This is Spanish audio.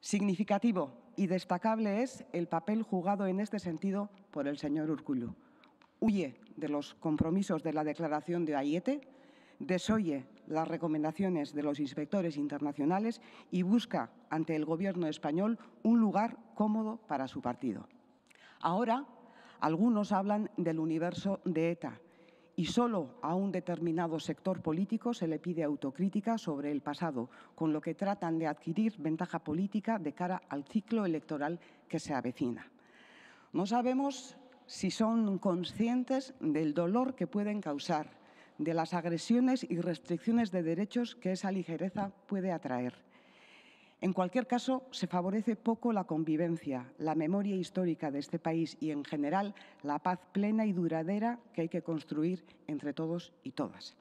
Significativo y destacable es el papel jugado en este sentido por el señor Urkullu. Huye de los compromisos de la declaración de Ayete, desoye las recomendaciones de los inspectores internacionales y busca ante el Gobierno español un lugar cómodo para su partido. Ahora, algunos hablan del universo de ETA, y solo a un determinado sector político se le pide autocrítica sobre el pasado, con lo que tratan de adquirir ventaja política de cara al ciclo electoral que se avecina. No sabemos si son conscientes del dolor que pueden causar, de las agresiones y restricciones de derechos que esa ligereza puede atraer. En cualquier caso, se favorece poco la convivencia, la memoria histórica de este país y, en general, la paz plena y duradera que hay que construir entre todos y todas.